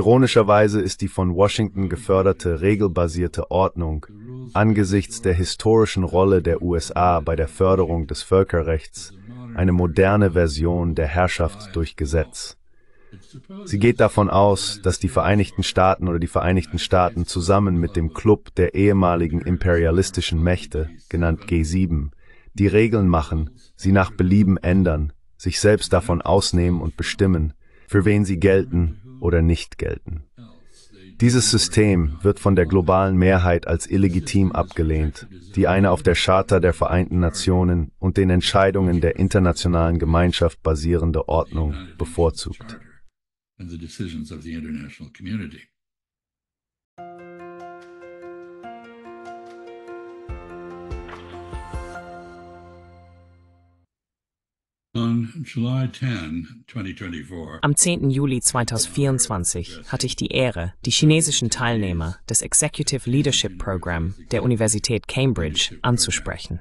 Ironischerweise ist die von Washington geförderte regelbasierte Ordnung angesichts der historischen Rolle der USA bei der Förderung des Völkerrechts eine moderne Version der Herrschaft durch Gesetz. Sie geht davon aus, dass die Vereinigten Staaten oder die Vereinigten Staaten zusammen mit dem Club der ehemaligen imperialistischen Mächte, genannt G7, die Regeln machen, sie nach Belieben ändern sich selbst davon ausnehmen und bestimmen, für wen sie gelten oder nicht gelten. Dieses System wird von der globalen Mehrheit als illegitim abgelehnt, die eine auf der Charta der Vereinten Nationen und den Entscheidungen der internationalen Gemeinschaft basierende Ordnung bevorzugt. Am 10. Juli 2024 hatte ich die Ehre, die chinesischen Teilnehmer des Executive Leadership Program der Universität Cambridge anzusprechen.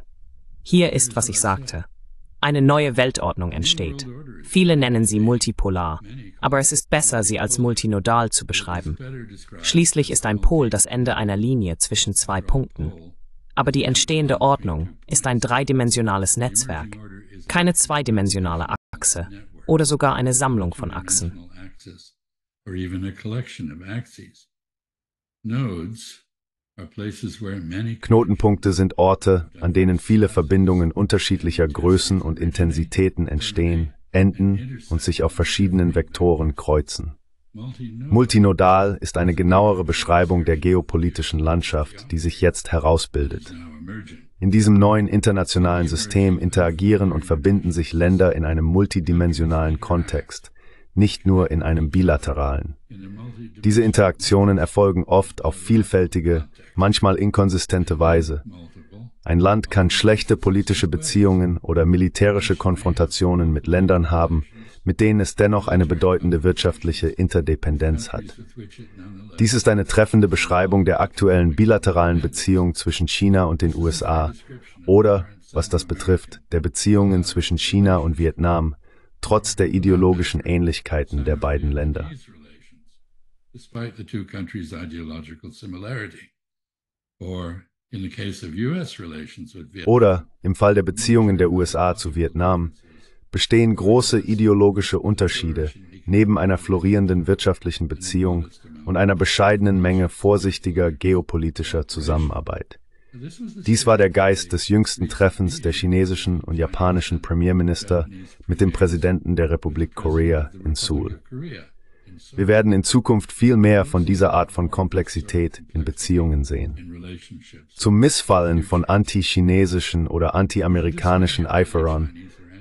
Hier ist, was ich sagte. Eine neue Weltordnung entsteht. Viele nennen sie multipolar, aber es ist besser, sie als multinodal zu beschreiben. Schließlich ist ein Pol das Ende einer Linie zwischen zwei Punkten. Aber die entstehende Ordnung ist ein dreidimensionales Netzwerk, keine zweidimensionale Achse oder sogar eine Sammlung von Achsen. Knotenpunkte sind Orte, an denen viele Verbindungen unterschiedlicher Größen und Intensitäten entstehen, enden und sich auf verschiedenen Vektoren kreuzen. Multinodal ist eine genauere Beschreibung der geopolitischen Landschaft, die sich jetzt herausbildet. In diesem neuen internationalen System interagieren und verbinden sich Länder in einem multidimensionalen Kontext, nicht nur in einem bilateralen. Diese Interaktionen erfolgen oft auf vielfältige, manchmal inkonsistente Weise. Ein Land kann schlechte politische Beziehungen oder militärische Konfrontationen mit Ländern haben, mit denen es dennoch eine bedeutende wirtschaftliche Interdependenz hat. Dies ist eine treffende Beschreibung der aktuellen bilateralen Beziehungen zwischen China und den USA oder, was das betrifft, der Beziehungen zwischen China und Vietnam, trotz der ideologischen Ähnlichkeiten der beiden Länder. Oder im Fall der Beziehungen der USA zu Vietnam bestehen große ideologische Unterschiede neben einer florierenden wirtschaftlichen Beziehung und einer bescheidenen Menge vorsichtiger geopolitischer Zusammenarbeit. Dies war der Geist des jüngsten Treffens der chinesischen und japanischen Premierminister mit dem Präsidenten der Republik Korea in Seoul. Wir werden in Zukunft viel mehr von dieser Art von Komplexität in Beziehungen sehen. Zum Missfallen von anti-chinesischen oder anti-amerikanischen Eiferern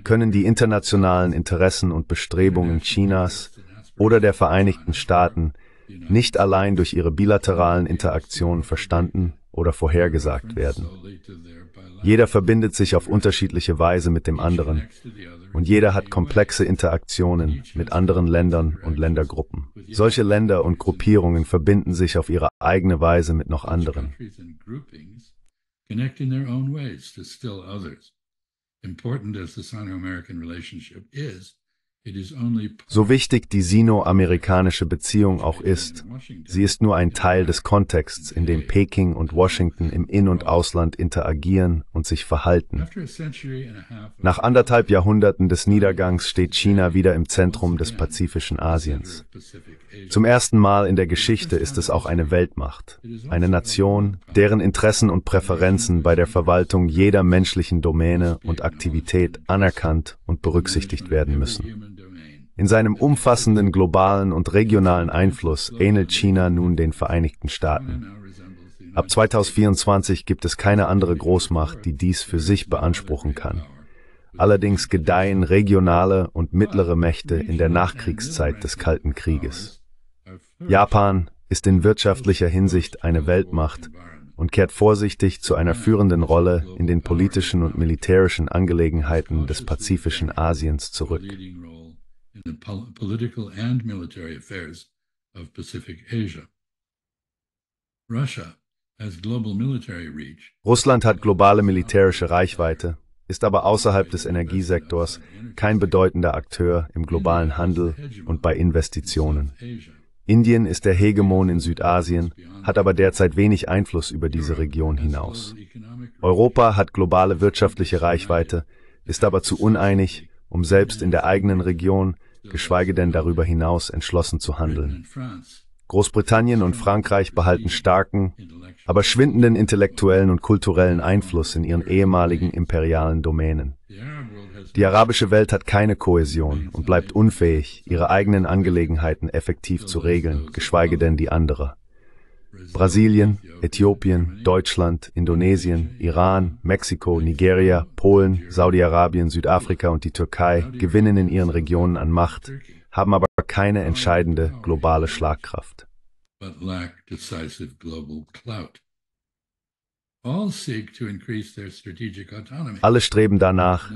können die internationalen Interessen und Bestrebungen Chinas oder der Vereinigten Staaten nicht allein durch ihre bilateralen Interaktionen verstanden oder vorhergesagt werden. Jeder verbindet sich auf unterschiedliche Weise mit dem anderen und jeder hat komplexe Interaktionen mit anderen Ländern und Ländergruppen. Solche Länder und Gruppierungen verbinden sich auf ihre eigene Weise mit noch anderen. important as the Sino American relationship is, So wichtig die sino-amerikanische Beziehung auch ist, sie ist nur ein Teil des Kontexts, in dem Peking und Washington im In- und Ausland interagieren und sich verhalten. Nach anderthalb Jahrhunderten des Niedergangs steht China wieder im Zentrum des pazifischen Asiens. Zum ersten Mal in der Geschichte ist es auch eine Weltmacht, eine Nation, deren Interessen und Präferenzen bei der Verwaltung jeder menschlichen Domäne und Aktivität anerkannt und berücksichtigt werden müssen. In seinem umfassenden globalen und regionalen Einfluss ähnelt China nun den Vereinigten Staaten. Ab 2024 gibt es keine andere Großmacht, die dies für sich beanspruchen kann. Allerdings gedeihen regionale und mittlere Mächte in der Nachkriegszeit des Kalten Krieges. Japan ist in wirtschaftlicher Hinsicht eine Weltmacht und kehrt vorsichtig zu einer führenden Rolle in den politischen und militärischen Angelegenheiten des pazifischen Asiens zurück in the pol political and military affairs of Pacific Asia. Russia has global military reach. Russland hat globale militärische Reichweite, ist aber außerhalb des Energiesektors kein bedeutender Akteur im globalen Handel und bei Investitionen. Indien ist der Hegemon in Südasien, hat aber derzeit wenig Einfluss über diese Region hinaus. Europa hat globale wirtschaftliche Reichweite, ist aber zu uneinig, um selbst in der eigenen Region geschweige denn darüber hinaus entschlossen zu handeln. Großbritannien und Frankreich behalten starken, aber schwindenden intellektuellen und kulturellen Einfluss in ihren ehemaligen imperialen Domänen. Die arabische Welt hat keine Kohäsion und bleibt unfähig, ihre eigenen Angelegenheiten effektiv zu regeln, geschweige denn die anderer. Brasilien, Äthiopien, Deutschland, Indonesien, Iran, Mexiko, Nigeria, Polen, Saudi-Arabien, Südafrika und die Türkei gewinnen in ihren Regionen an Macht, haben aber keine entscheidende globale Schlagkraft. Alle streben danach,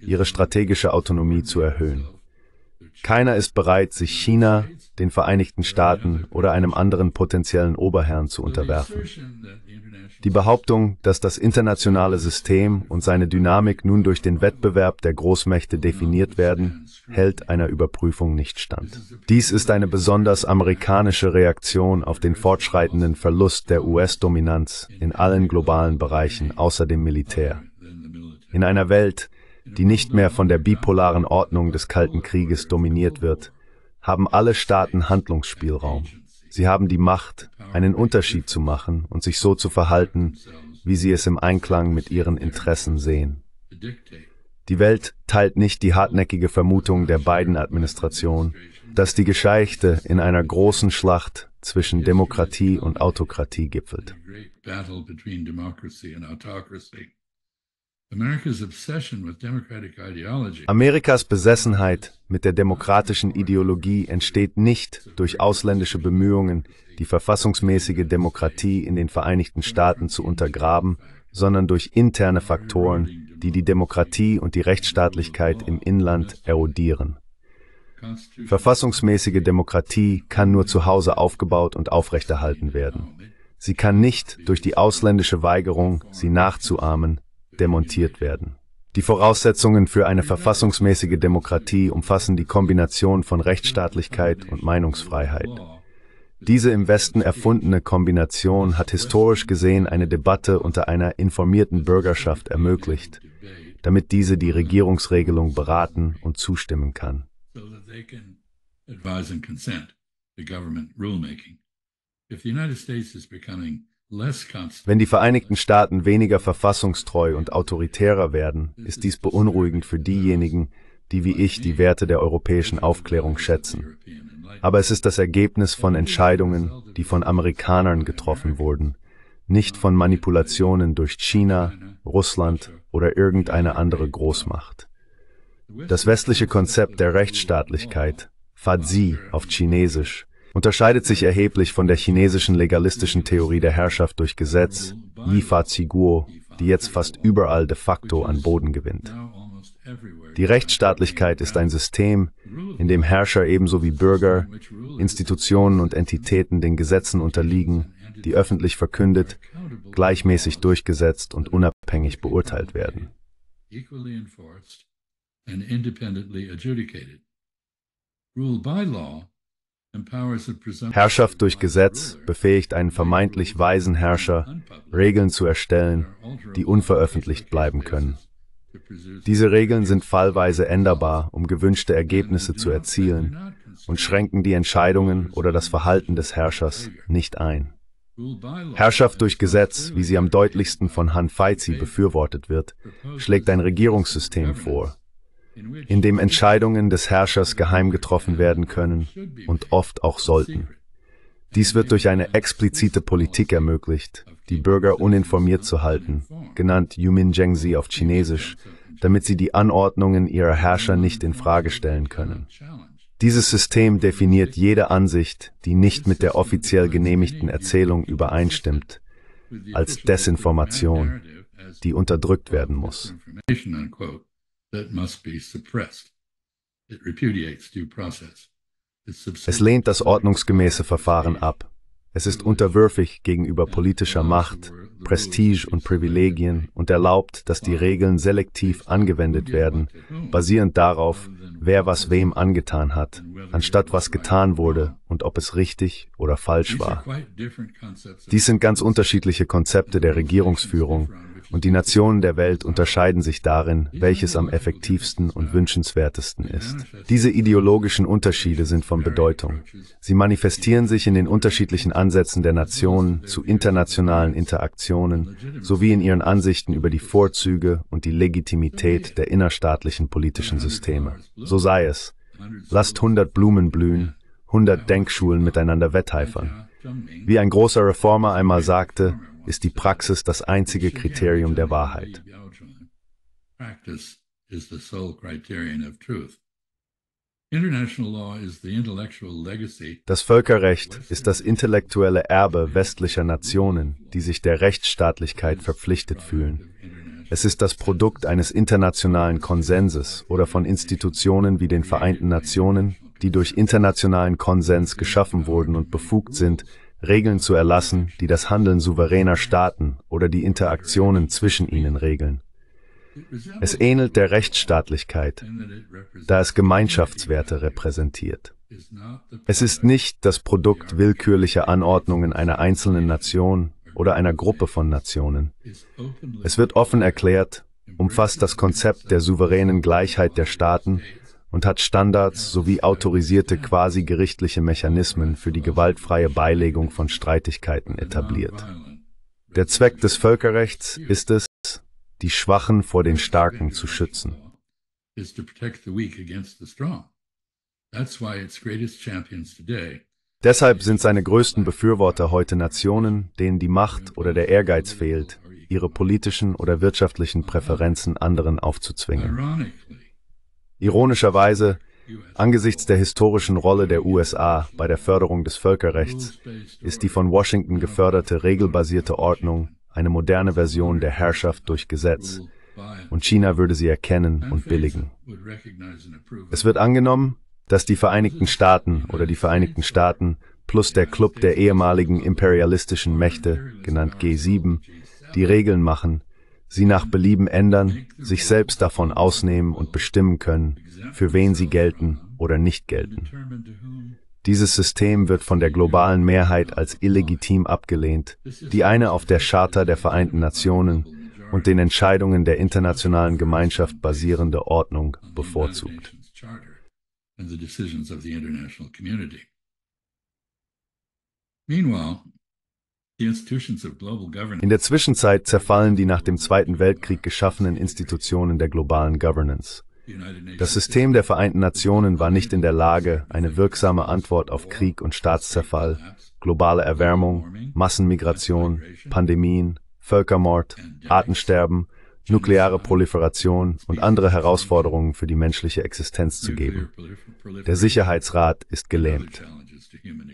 ihre strategische Autonomie zu erhöhen. Keiner ist bereit, sich China, den Vereinigten Staaten oder einem anderen potenziellen Oberherrn zu unterwerfen. Die Behauptung, dass das internationale System und seine Dynamik nun durch den Wettbewerb der Großmächte definiert werden, hält einer Überprüfung nicht stand. Dies ist eine besonders amerikanische Reaktion auf den fortschreitenden Verlust der US-Dominanz in allen globalen Bereichen außer dem Militär. In einer Welt, die nicht mehr von der bipolaren Ordnung des Kalten Krieges dominiert wird, haben alle Staaten Handlungsspielraum. Sie haben die Macht, einen Unterschied zu machen und sich so zu verhalten, wie sie es im Einklang mit ihren Interessen sehen. Die Welt teilt nicht die hartnäckige Vermutung der biden Administration, dass die Gescheichte in einer großen Schlacht zwischen Demokratie und Autokratie gipfelt. Amerikas Besessenheit mit der demokratischen Ideologie entsteht nicht durch ausländische Bemühungen, die verfassungsmäßige Demokratie in den Vereinigten Staaten zu untergraben, sondern durch interne Faktoren, die die Demokratie und die Rechtsstaatlichkeit im Inland erodieren. Verfassungsmäßige Demokratie kann nur zu Hause aufgebaut und aufrechterhalten werden. Sie kann nicht durch die ausländische Weigerung, sie nachzuahmen, demontiert werden. Die Voraussetzungen für eine verfassungsmäßige Demokratie umfassen die Kombination von Rechtsstaatlichkeit und Meinungsfreiheit. Diese im Westen erfundene Kombination hat historisch gesehen eine Debatte unter einer informierten Bürgerschaft ermöglicht, damit diese die Regierungsregelung beraten und zustimmen kann. advise and consent to government rulemaking. If the United States is becoming wenn die Vereinigten Staaten weniger verfassungstreu und autoritärer werden, ist dies beunruhigend für diejenigen, die wie ich die Werte der europäischen Aufklärung schätzen. Aber es ist das Ergebnis von Entscheidungen, die von Amerikanern getroffen wurden, nicht von Manipulationen durch China, Russland oder irgendeine andere Großmacht. Das westliche Konzept der Rechtsstaatlichkeit, Fazi auf Chinesisch, unterscheidet sich erheblich von der chinesischen legalistischen Theorie der Herrschaft durch Gesetz, Yifa Ziguo, die jetzt fast überall de facto an Boden gewinnt. Die Rechtsstaatlichkeit ist ein System, in dem Herrscher ebenso wie Bürger, Institutionen und Entitäten den Gesetzen unterliegen, die öffentlich verkündet, gleichmäßig durchgesetzt und unabhängig beurteilt werden. And independently adjudicated. Rule by law Herrschaft durch Gesetz befähigt einen vermeintlich weisen Herrscher, Regeln zu erstellen, die unveröffentlicht bleiben können. Diese Regeln sind fallweise änderbar, um gewünschte Ergebnisse zu erzielen und schränken die Entscheidungen oder das Verhalten des Herrschers nicht ein. Herrschaft durch Gesetz, wie sie am deutlichsten von Han Feizi befürwortet wird, schlägt ein Regierungssystem vor, in dem Entscheidungen des Herrschers geheim getroffen werden können und oft auch sollten. Dies wird durch eine explizite Politik ermöglicht, die Bürger uninformiert zu halten, genannt Yumin Zhengzi auf Chinesisch, damit sie die Anordnungen ihrer Herrscher nicht in Frage stellen können. Dieses System definiert jede Ansicht, die nicht mit der offiziell genehmigten Erzählung übereinstimmt, als Desinformation, die unterdrückt werden muss that must be suppressed. It repudiates due process. Es lehnt das ordnungsgemäße Verfahren ab. Es ist unterwürfig gegenüber politischer Macht, Prestige und Privilegien und erlaubt, dass die Regeln selektiv angewendet werden, basierend darauf, wer was wem angetan hat, anstatt was getan wurde und ob es richtig oder falsch war. Dies sind ganz unterschiedliche Konzepte der Regierungsführung, und die Nationen der Welt unterscheiden sich darin, welches am effektivsten und wünschenswertesten ist. Diese ideologischen Unterschiede sind von Bedeutung. Sie manifestieren sich in den unterschiedlichen Ansätzen der Nationen zu internationalen Interaktionen sowie in ihren Ansichten über die Vorzüge und die Legitimität der innerstaatlichen politischen Systeme. So sei es. Lasst 100 Blumen blühen, 100 Denkschulen miteinander wetteifern. Wie ein großer Reformer einmal sagte, ist die Praxis das einzige Kriterium der Wahrheit. Das Völkerrecht ist das intellektuelle Erbe westlicher Nationen, die sich der Rechtsstaatlichkeit verpflichtet fühlen. Es ist das Produkt eines internationalen Konsenses oder von Institutionen wie den Vereinten Nationen, die durch internationalen Konsens geschaffen wurden und befugt sind, Regeln zu erlassen, die das Handeln souveräner Staaten oder die Interaktionen zwischen ihnen regeln. Es ähnelt der Rechtsstaatlichkeit, da es Gemeinschaftswerte repräsentiert. Es ist nicht das Produkt willkürlicher Anordnungen einer einzelnen Nation oder einer Gruppe von Nationen. Es wird offen erklärt, umfasst das Konzept der souveränen Gleichheit der Staaten und hat Standards sowie autorisierte quasi gerichtliche Mechanismen für die gewaltfreie Beilegung von Streitigkeiten etabliert. Der Zweck des Völkerrechts ist es, die Schwachen vor den Starken zu schützen. Deshalb sind seine größten Befürworter heute Nationen, denen die Macht oder der Ehrgeiz fehlt, ihre politischen oder wirtschaftlichen Präferenzen anderen aufzuzwingen. Ironischerweise, angesichts der historischen Rolle der USA bei der Förderung des Völkerrechts, ist die von Washington geförderte regelbasierte Ordnung eine moderne Version der Herrschaft durch Gesetz, und China würde sie erkennen und billigen. Es wird angenommen, dass die Vereinigten Staaten oder die Vereinigten Staaten plus der Club der ehemaligen imperialistischen Mächte, genannt G7, die Regeln machen, sie nach Belieben ändern, sich selbst davon ausnehmen und bestimmen können, für wen sie gelten oder nicht gelten. Dieses System wird von der globalen Mehrheit als illegitim abgelehnt, die eine auf der Charta der Vereinten Nationen und den Entscheidungen der internationalen Gemeinschaft basierende Ordnung bevorzugt. Meanwhile, in der Zwischenzeit zerfallen die nach dem Zweiten Weltkrieg geschaffenen Institutionen der globalen Governance. Das System der Vereinten Nationen war nicht in der Lage, eine wirksame Antwort auf Krieg und Staatszerfall, globale Erwärmung, Massenmigration, Pandemien, Völkermord, Artensterben, nukleare Proliferation und andere Herausforderungen für die menschliche Existenz zu geben. Der Sicherheitsrat ist gelähmt.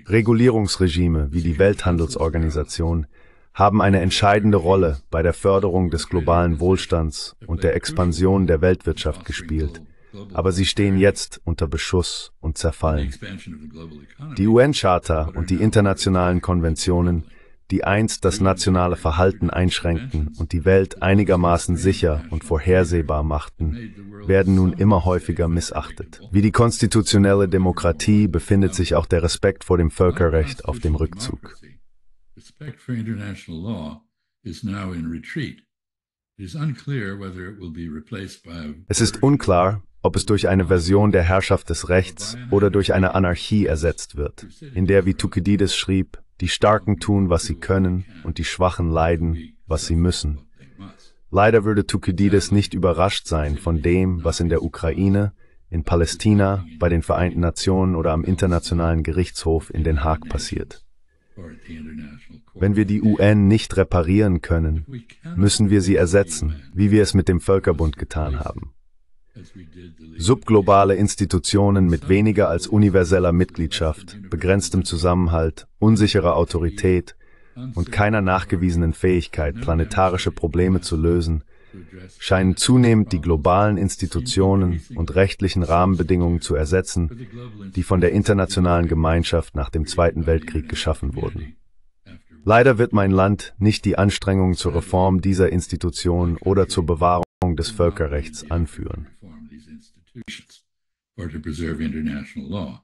Regulierungsregime wie die Welthandelsorganisation haben eine entscheidende Rolle bei der Förderung des globalen Wohlstands und der Expansion der Weltwirtschaft gespielt, aber sie stehen jetzt unter Beschuss und zerfallen. Die UN-Charta und die internationalen Konventionen die einst das nationale Verhalten einschränkten und die Welt einigermaßen sicher und vorhersehbar machten, werden nun immer häufiger missachtet. Wie die konstitutionelle Demokratie befindet sich auch der Respekt vor dem Völkerrecht auf dem Rückzug. Es ist unklar, ob es durch eine Version der Herrschaft des Rechts oder durch eine Anarchie ersetzt wird, in der, wie Thukydides schrieb, die Starken tun, was sie können, und die Schwachen leiden, was sie müssen. Leider würde Tukidides nicht überrascht sein von dem, was in der Ukraine, in Palästina, bei den Vereinten Nationen oder am Internationalen Gerichtshof in Den Haag passiert. Wenn wir die UN nicht reparieren können, müssen wir sie ersetzen, wie wir es mit dem Völkerbund getan haben. Subglobale Institutionen mit weniger als universeller Mitgliedschaft, begrenztem Zusammenhalt, unsicherer Autorität und keiner nachgewiesenen Fähigkeit, planetarische Probleme zu lösen, scheinen zunehmend die globalen Institutionen und rechtlichen Rahmenbedingungen zu ersetzen, die von der internationalen Gemeinschaft nach dem Zweiten Weltkrieg geschaffen wurden. Leider wird mein Land nicht die Anstrengungen zur Reform dieser Institutionen oder zur Bewahrung des Völkerrechts anführen institutions or to preserve international law.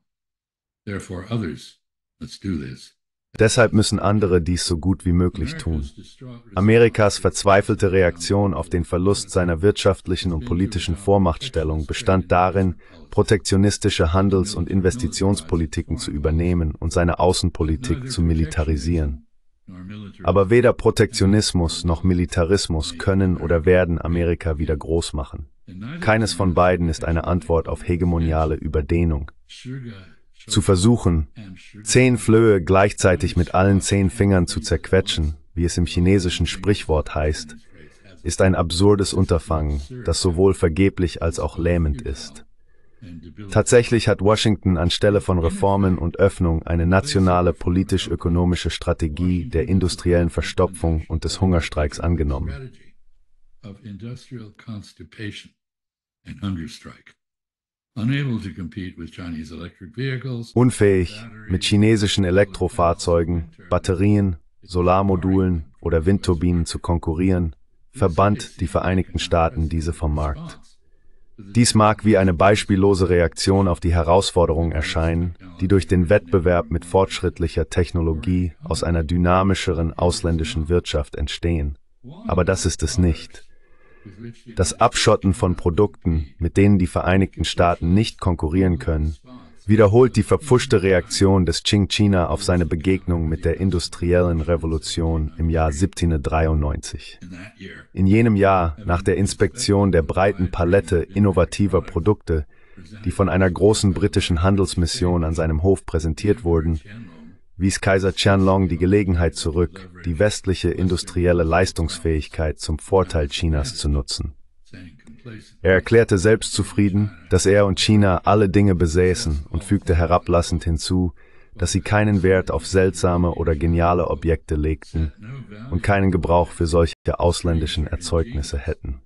Therefore, others must do this. Deshalb müssen andere dies so gut wie möglich tun. Amerikas verzweifelte Reaktion auf den Verlust seiner wirtschaftlichen und politischen Vormachtstellung bestand darin, protektionistische Handels- und Investitionspolitiken zu übernehmen und seine Außenpolitik zu militarisieren. Aber weder Protektionismus noch Militarismus können oder werden Amerika wieder groß machen. Keines von beiden ist eine Antwort auf hegemoniale Überdehnung. Zu versuchen, zehn Flöhe gleichzeitig mit allen zehn Fingern zu zerquetschen, wie es im chinesischen Sprichwort heißt, ist ein absurdes Unterfangen, das sowohl vergeblich als auch lähmend ist. Tatsächlich hat Washington anstelle von Reformen und Öffnung eine nationale politisch-ökonomische Strategie der industriellen Verstopfung und des Hungerstreiks angenommen. Unfähig, mit chinesischen Elektrofahrzeugen, Batterien, Solarmodulen oder Windturbinen zu konkurrieren, verbannt die Vereinigten Staaten diese vom Markt. Dies mag wie eine beispiellose Reaktion auf die Herausforderungen erscheinen, die durch den Wettbewerb mit fortschrittlicher Technologie aus einer dynamischeren ausländischen Wirtschaft entstehen. Aber das ist es nicht das Abschotten von Produkten, mit denen die Vereinigten Staaten nicht konkurrieren können, wiederholt die verpfuschte Reaktion des Qing China auf seine Begegnung mit der industriellen Revolution im Jahr 1793. In jenem Jahr, nach der Inspektion der breiten Palette innovativer Produkte, die von einer großen britischen Handelsmission an seinem Hof präsentiert wurden, wies Kaiser Qianlong die Gelegenheit zurück, die westliche industrielle Leistungsfähigkeit zum Vorteil Chinas zu nutzen. Er erklärte selbstzufrieden, dass er und China alle Dinge besäßen und fügte herablassend hinzu, dass sie keinen Wert auf seltsame oder geniale Objekte legten und keinen Gebrauch für solche ausländischen Erzeugnisse hätten.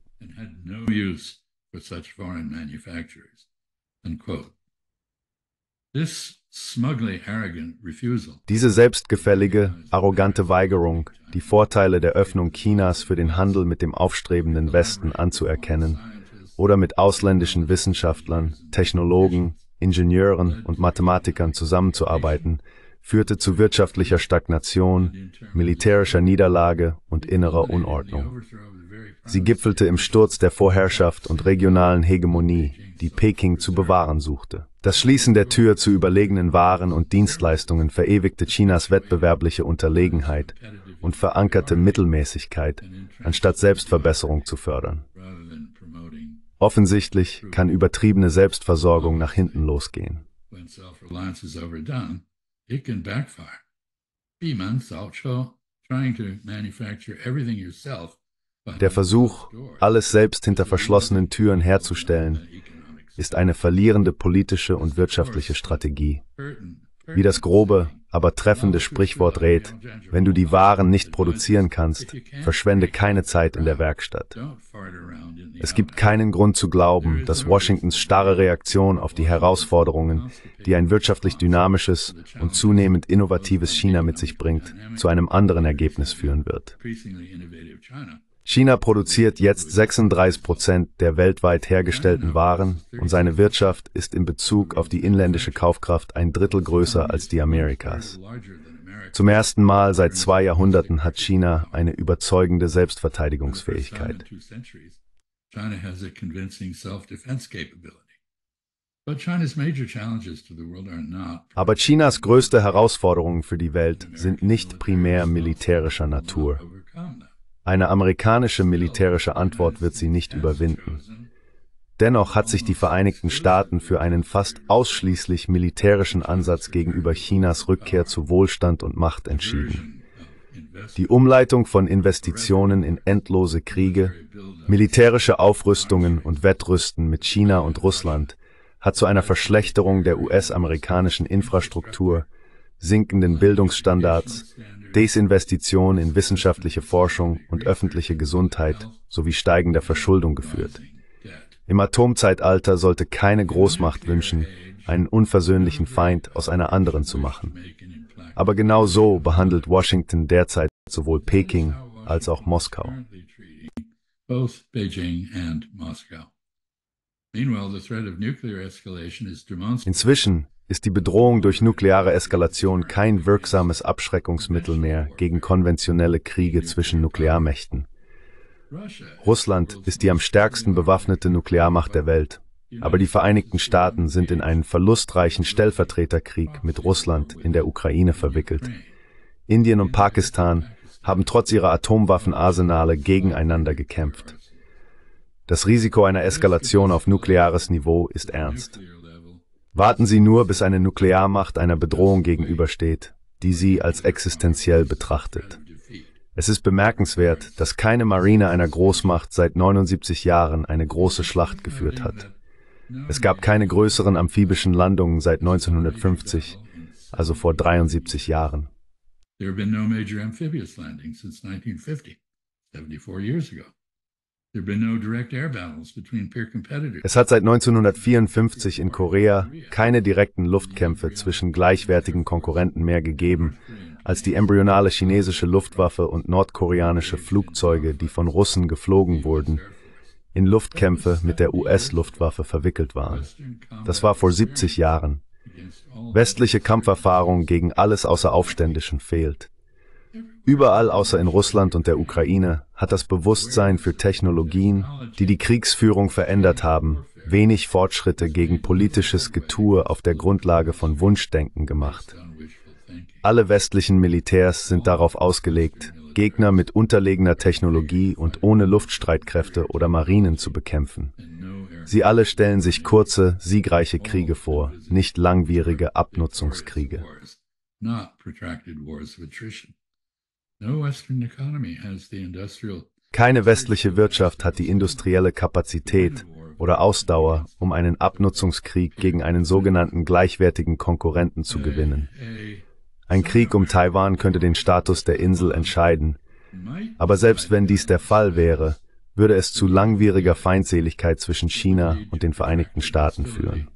Diese selbstgefällige, arrogante Weigerung, die Vorteile der Öffnung Chinas für den Handel mit dem aufstrebenden Westen anzuerkennen oder mit ausländischen Wissenschaftlern, Technologen, Ingenieuren und Mathematikern zusammenzuarbeiten, führte zu wirtschaftlicher Stagnation, militärischer Niederlage und innerer Unordnung. Sie gipfelte im Sturz der Vorherrschaft und regionalen Hegemonie, die Peking zu bewahren suchte. Das Schließen der Tür zu überlegenen Waren und Dienstleistungen verewigte Chinas wettbewerbliche Unterlegenheit und verankerte Mittelmäßigkeit, anstatt Selbstverbesserung zu fördern. Offensichtlich kann übertriebene Selbstversorgung nach hinten losgehen. Beeman, Salt Show, trying to manufacture everything yourself der Versuch, alles selbst hinter verschlossenen Türen herzustellen, ist eine verlierende politische und wirtschaftliche Strategie. Wie das grobe, aber treffende Sprichwort rät, wenn du die Waren nicht produzieren kannst, verschwende keine Zeit in der Werkstatt. Es gibt keinen Grund zu glauben, dass Washingtons starre Reaktion auf die Herausforderungen, die ein wirtschaftlich dynamisches und zunehmend innovatives China mit sich bringt, zu einem anderen Ergebnis führen wird. China produziert jetzt 36 Prozent der weltweit hergestellten Waren und seine Wirtschaft ist in Bezug auf die inländische Kaufkraft ein Drittel größer als die Amerikas. Zum ersten Mal seit zwei Jahrhunderten hat China eine überzeugende Selbstverteidigungsfähigkeit. Aber Chinas größte Herausforderungen für die Welt sind nicht primär militärischer Natur. Eine amerikanische militärische Antwort wird sie nicht überwinden. Dennoch hat sich die Vereinigten Staaten für einen fast ausschließlich militärischen Ansatz gegenüber Chinas Rückkehr zu Wohlstand und Macht entschieden. Die Umleitung von Investitionen in endlose Kriege, militärische Aufrüstungen und Wettrüsten mit China und Russland hat zu einer Verschlechterung der US-amerikanischen Infrastruktur, sinkenden Bildungsstandards, Desinvestition in wissenschaftliche Forschung und öffentliche Gesundheit sowie steigender Verschuldung geführt. Im Atomzeitalter sollte keine Großmacht wünschen, einen unversöhnlichen Feind aus einer anderen zu machen. Aber genau so behandelt Washington derzeit sowohl Peking als auch Moskau. Inzwischen ist die Bedrohung durch nukleare Eskalation kein wirksames Abschreckungsmittel mehr gegen konventionelle Kriege zwischen Nuklearmächten. Russland ist die am stärksten bewaffnete Nuklearmacht der Welt, aber die Vereinigten Staaten sind in einen verlustreichen Stellvertreterkrieg mit Russland in der Ukraine verwickelt. Indien und Pakistan haben trotz ihrer Atomwaffenarsenale gegeneinander gekämpft. Das Risiko einer Eskalation auf nukleares Niveau ist ernst. Warten Sie nur, bis eine Nuklearmacht einer Bedrohung gegenübersteht, die sie als existenziell betrachtet. Es ist bemerkenswert, dass keine Marine einer Großmacht seit 79 Jahren eine große Schlacht geführt hat. Es gab keine größeren amphibischen Landungen seit 1950, also vor 73 Jahren. There have been no major amphibious landings since 1950, 74 years ago. Es hat seit 1954 in Korea keine direkten Luftkämpfe zwischen gleichwertigen Konkurrenten mehr gegeben, als die embryonale chinesische Luftwaffe und nordkoreanische Flugzeuge, die von Russen geflogen wurden, in Luftkämpfe mit der US-Luftwaffe verwickelt waren. Das war vor 70 Jahren. Westliche Kampferfahrung gegen alles außer Aufständischen fehlt. Überall außer in Russland und der Ukraine hat das Bewusstsein für Technologien, die die Kriegsführung verändert haben, wenig Fortschritte gegen politisches Getue auf der Grundlage von Wunschdenken gemacht. Alle westlichen Militärs sind darauf ausgelegt, Gegner mit unterlegener Technologie und ohne Luftstreitkräfte oder Marinen zu bekämpfen. Sie alle stellen sich kurze, siegreiche Kriege vor, nicht langwierige Abnutzungskriege. Keine westliche Wirtschaft hat die industrielle Kapazität oder Ausdauer, um einen Abnutzungskrieg gegen einen sogenannten gleichwertigen Konkurrenten zu gewinnen. Ein Krieg um Taiwan könnte den Status der Insel entscheiden. Aber selbst wenn dies der Fall wäre, würde es zu langwieriger Feindseligkeit zwischen China und den Vereinigten Staaten führen.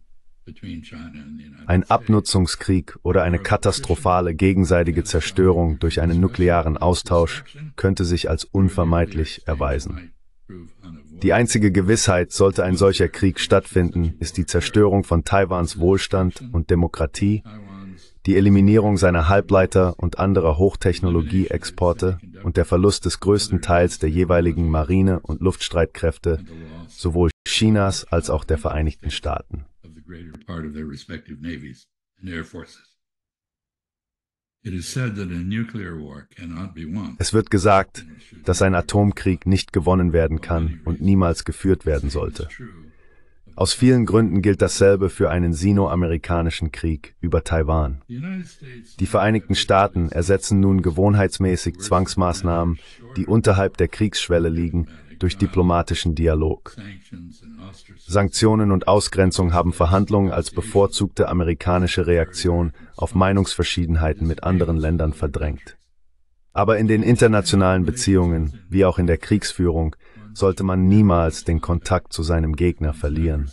Ein Abnutzungskrieg oder eine katastrophale gegenseitige Zerstörung durch einen nuklearen Austausch könnte sich als unvermeidlich erweisen. Die einzige Gewissheit, sollte ein solcher Krieg stattfinden, ist die Zerstörung von Taiwans Wohlstand und Demokratie, die Eliminierung seiner Halbleiter und anderer Hochtechnologieexporte und der Verlust des größten Teils der jeweiligen Marine- und Luftstreitkräfte sowohl Chinas als auch der Vereinigten Staaten greater part of their respective navies and air forces. Es wird gesagt, dass ein Atomkrieg nicht gewonnen werden kann und niemals geführt werden sollte. Aus vielen Gründen gilt dasselbe für einen sinoamerikanischen Krieg über Taiwan. Die Vereinigten Staaten ersetzen nun gewohnheitsmäßig Zwangsmaßnahmen, die unterhalb der Kriegsschwelle liegen, durch diplomatischen Dialog. Sanktionen und Ausgrenzung haben Verhandlungen als bevorzugte amerikanische Reaktion auf Meinungsverschiedenheiten mit anderen Ländern verdrängt. Aber in den internationalen Beziehungen, wie auch in der Kriegsführung, sollte man niemals den Kontakt zu seinem Gegner verlieren.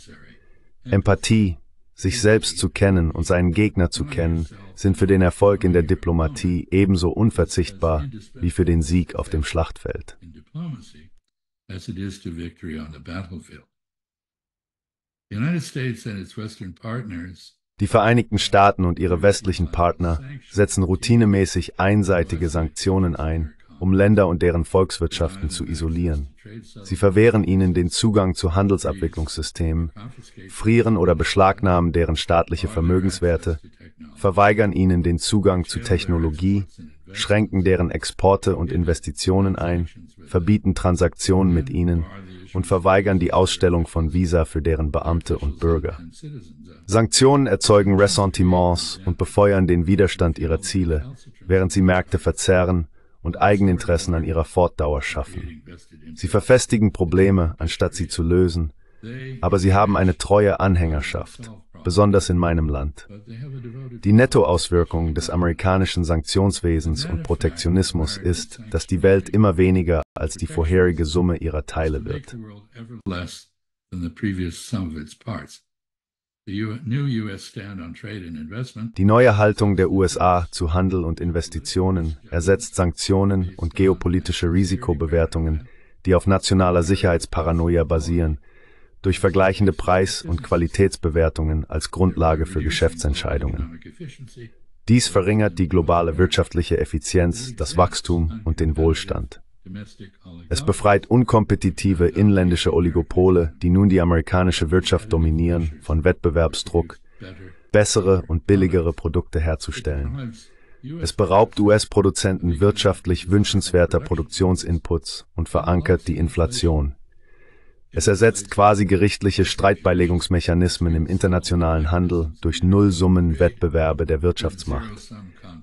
Empathie, sich selbst zu kennen und seinen Gegner zu kennen, sind für den Erfolg in der Diplomatie ebenso unverzichtbar wie für den Sieg auf dem Schlachtfeld as it is to victory on the battlefield. The United States and its Western partners Die Vereinigten Staaten und ihre westlichen Partner setzen routinemäßig einseitige Sanktionen ein, um Länder und deren Volkswirtschaften zu isolieren. Sie verwehren ihnen den Zugang zu Handelsabwicklungssystemen, frieren oder beschlagnahmen deren staatliche Vermögenswerte, verweigern ihnen den Zugang zu Technologie, schränken deren Exporte und Investitionen ein, verbieten Transaktionen mit ihnen und verweigern die Ausstellung von Visa für deren Beamte und Bürger. Sanktionen erzeugen Ressentiments und befeuern den Widerstand ihrer Ziele, während sie Märkte verzerren und Eigeninteressen an ihrer Fortdauer schaffen. Sie verfestigen Probleme, anstatt sie zu lösen, aber sie haben eine treue Anhängerschaft besonders in meinem Land. Die Nettoauswirkung des amerikanischen Sanktionswesens und Protektionismus ist, dass die Welt immer weniger als die vorherige Summe ihrer Teile wird. Die neue Haltung der USA zu Handel und Investitionen ersetzt Sanktionen und geopolitische Risikobewertungen, die auf nationaler Sicherheitsparanoia basieren durch vergleichende Preis- und mhm. Qualitätsbewertungen als Grundlage für Geschäftsentscheidungen. Dies verringert die globale wirtschaftliche Effizienz, das Wachstum und den Wohlstand. Es befreit unkompetitive inländische Oligopole, die nun die amerikanische Wirtschaft dominieren, von Wettbewerbsdruck, bessere und billigere Produkte herzustellen. Es beraubt US-Produzenten wirtschaftlich wünschenswerter Produktionsinputs und verankert die Inflation, es ersetzt quasi gerichtliche Streitbeilegungsmechanismen im internationalen Handel durch Nullsummenwettbewerbe der Wirtschaftsmacht.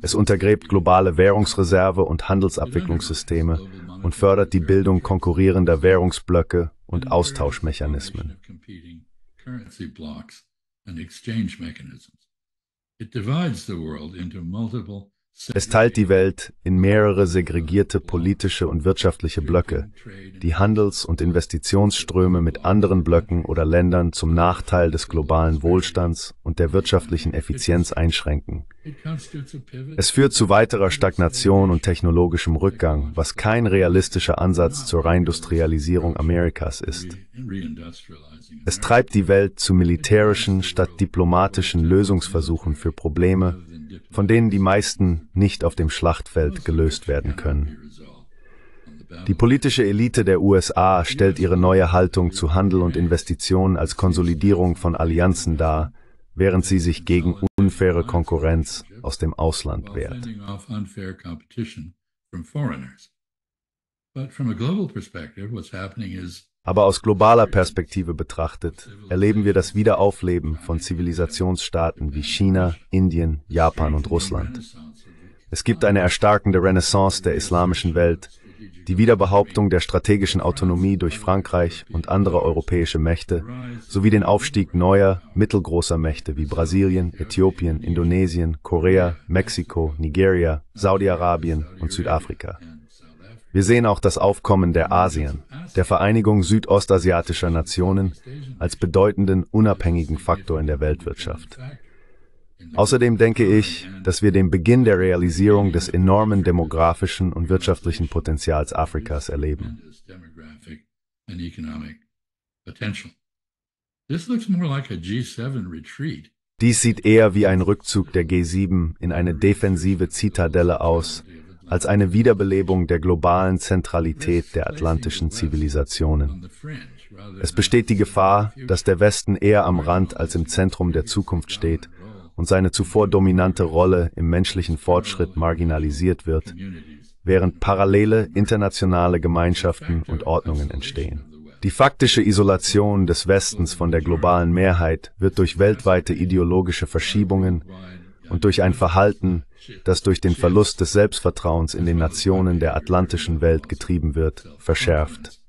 Es untergräbt globale Währungsreserve und Handelsabwicklungssysteme und fördert die Bildung konkurrierender Währungsblöcke und Austauschmechanismen. It divides the world into multiple es teilt die Welt in mehrere segregierte politische und wirtschaftliche Blöcke, die Handels- und Investitionsströme mit anderen Blöcken oder Ländern zum Nachteil des globalen Wohlstands und der wirtschaftlichen Effizienz einschränken. Es führt zu weiterer Stagnation und technologischem Rückgang, was kein realistischer Ansatz zur Reindustrialisierung Amerikas ist. Es treibt die Welt zu militärischen statt diplomatischen Lösungsversuchen für Probleme, von denen die meisten nicht auf dem Schlachtfeld gelöst werden können. Die politische Elite der USA stellt ihre neue Haltung zu Handel und Investitionen als Konsolidierung von Allianzen dar, während sie sich gegen unfaire Konkurrenz aus dem Ausland wehrt. But from a global perspective, what's happening is aber aus globaler Perspektive betrachtet erleben wir das Wiederaufleben von Zivilisationsstaaten wie China, Indien, Japan und Russland. Es gibt eine erstarkende Renaissance der islamischen Welt, die Wiederbehauptung der strategischen Autonomie durch Frankreich und andere europäische Mächte sowie den Aufstieg neuer, mittelgroßer Mächte wie Brasilien, Äthiopien, Indonesien, Korea, Mexiko, Nigeria, Saudi-Arabien und Südafrika. Wir sehen auch das Aufkommen der Asien, der Vereinigung südostasiatischer Nationen, als bedeutenden unabhängigen Faktor in der Weltwirtschaft. Außerdem denke ich, dass wir den Beginn der Realisierung des enormen demografischen und wirtschaftlichen Potenzials Afrikas erleben. Dies sieht eher wie ein Rückzug der G7 in eine defensive Zitadelle aus, als eine Wiederbelebung der globalen Zentralität der atlantischen Zivilisationen. Es besteht die Gefahr, dass der Westen eher am Rand als im Zentrum der Zukunft steht und seine zuvor dominante Rolle im menschlichen Fortschritt marginalisiert wird, während parallele internationale Gemeinschaften und Ordnungen entstehen. Die faktische Isolation des Westens von der globalen Mehrheit wird durch weltweite ideologische Verschiebungen und durch ein Verhalten, das durch den Verlust des Selbstvertrauens in den Nationen der atlantischen Welt getrieben wird, verschärft.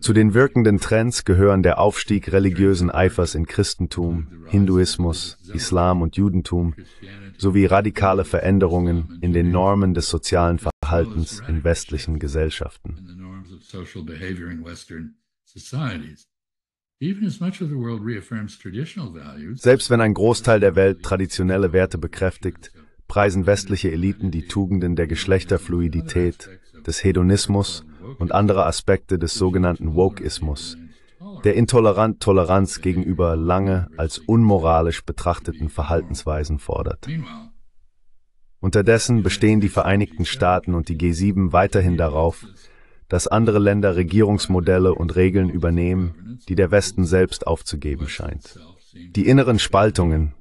Zu den wirkenden Trends gehören der Aufstieg religiösen Eifers in Christentum, Hinduismus, Islam und Judentum sowie radikale Veränderungen in den Normen des sozialen Verhaltens in westlichen Gesellschaften. Selbst wenn ein Großteil der Welt traditionelle Werte bekräftigt, preisen westliche Eliten die Tugenden der Geschlechterfluidität, des Hedonismus und anderer Aspekte des sogenannten Wokeismus, der intolerant Toleranz gegenüber lange als unmoralisch betrachteten Verhaltensweisen fordert. Unterdessen bestehen die Vereinigten Staaten und die G7 weiterhin darauf, dass andere Länder Regierungsmodelle und Regeln übernehmen, die der Westen selbst aufzugeben scheint. Die inneren Spaltungen,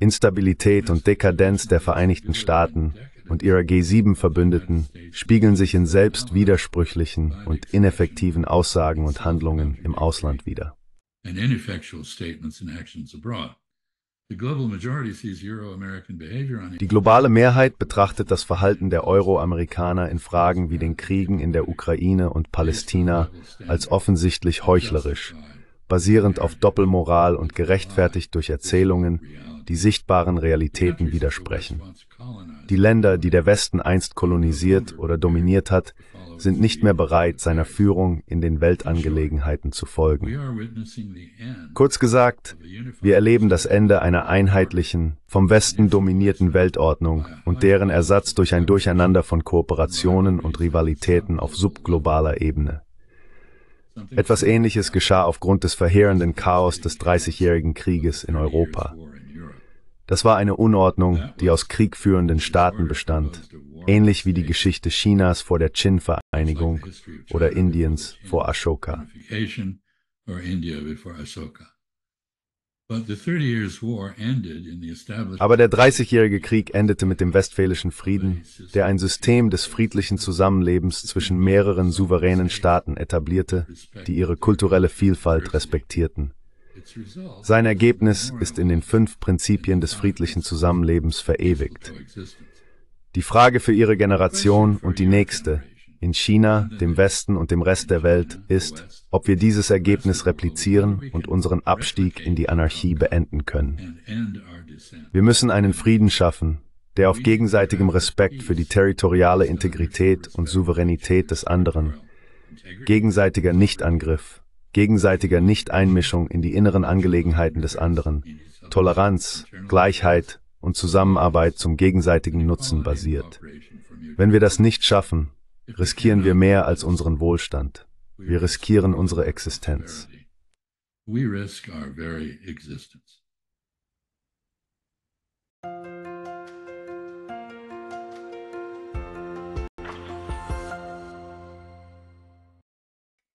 Instabilität und Dekadenz der Vereinigten Staaten und ihrer G7-Verbündeten spiegeln sich in selbst widersprüchlichen und ineffektiven Aussagen und Handlungen im Ausland wider. Die globale Mehrheit betrachtet das Verhalten der Euroamerikaner in Fragen wie den Kriegen in der Ukraine und Palästina als offensichtlich heuchlerisch, basierend auf Doppelmoral und gerechtfertigt durch Erzählungen, die sichtbaren Realitäten widersprechen. Die Länder, die der Westen einst kolonisiert oder dominiert hat, sind nicht mehr bereit, seiner Führung in den Weltangelegenheiten zu folgen. Kurz gesagt, wir erleben das Ende einer einheitlichen, vom Westen dominierten Weltordnung und deren Ersatz durch ein Durcheinander von Kooperationen und Rivalitäten auf subglobaler Ebene. Etwas Ähnliches geschah aufgrund des verheerenden Chaos des Dreißigjährigen Krieges in Europa. Das war eine Unordnung, die aus kriegführenden Staaten bestand, ähnlich wie die Geschichte Chinas vor der Qin-Vereinigung oder Indiens vor Ashoka. Aber der Dreißigjährige Krieg endete mit dem Westfälischen Frieden, der ein System des friedlichen Zusammenlebens zwischen mehreren souveränen Staaten etablierte, die ihre kulturelle Vielfalt respektierten. Sein Ergebnis ist in den fünf Prinzipien des friedlichen Zusammenlebens verewigt. Die Frage für Ihre Generation und die nächste, in China, dem Westen und dem Rest der Welt ist, ob wir dieses Ergebnis replizieren und unseren Abstieg in die Anarchie beenden können. Wir müssen einen Frieden schaffen, der auf gegenseitigem Respekt für die territoriale Integrität und Souveränität des anderen, gegenseitiger Nichtangriff, gegenseitiger Nichteinmischung in die inneren Angelegenheiten des anderen, Toleranz, Gleichheit und Zusammenarbeit zum gegenseitigen Nutzen basiert. Wenn wir das nicht schaffen, riskieren wir mehr als unseren Wohlstand. Wir riskieren unsere Existenz. We risk our very existence.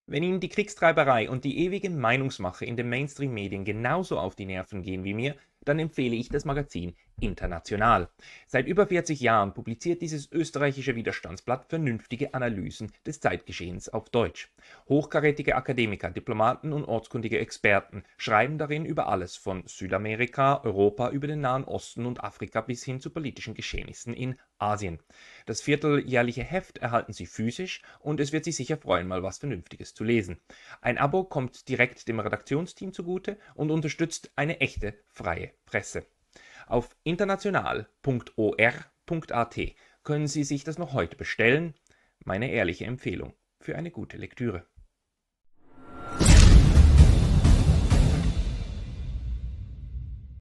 Wenn Ihnen die Kriegstreiberei und die ewige Meinungsmache in den Mainstream-Medien genauso auf die Nerven gehen wie mir, dann empfehle ich das Magazin international. Seit über 40 Jahren publiziert dieses österreichische Widerstandsblatt vernünftige Analysen des Zeitgeschehens auf Deutsch. Hochkarätige Akademiker, Diplomaten und ortskundige Experten schreiben darin über alles von Südamerika, Europa über den Nahen Osten und Afrika bis hin zu politischen Geschehnissen in Asien. Das vierteljährliche Heft erhalten Sie physisch und es wird Sie sicher freuen, mal was Vernünftiges zu lesen. Ein Abo kommt direkt dem Redaktionsteam zugute und unterstützt eine echte freie Presse. Auf international.or.at können Sie sich das noch heute bestellen. Meine ehrliche Empfehlung für eine gute Lektüre.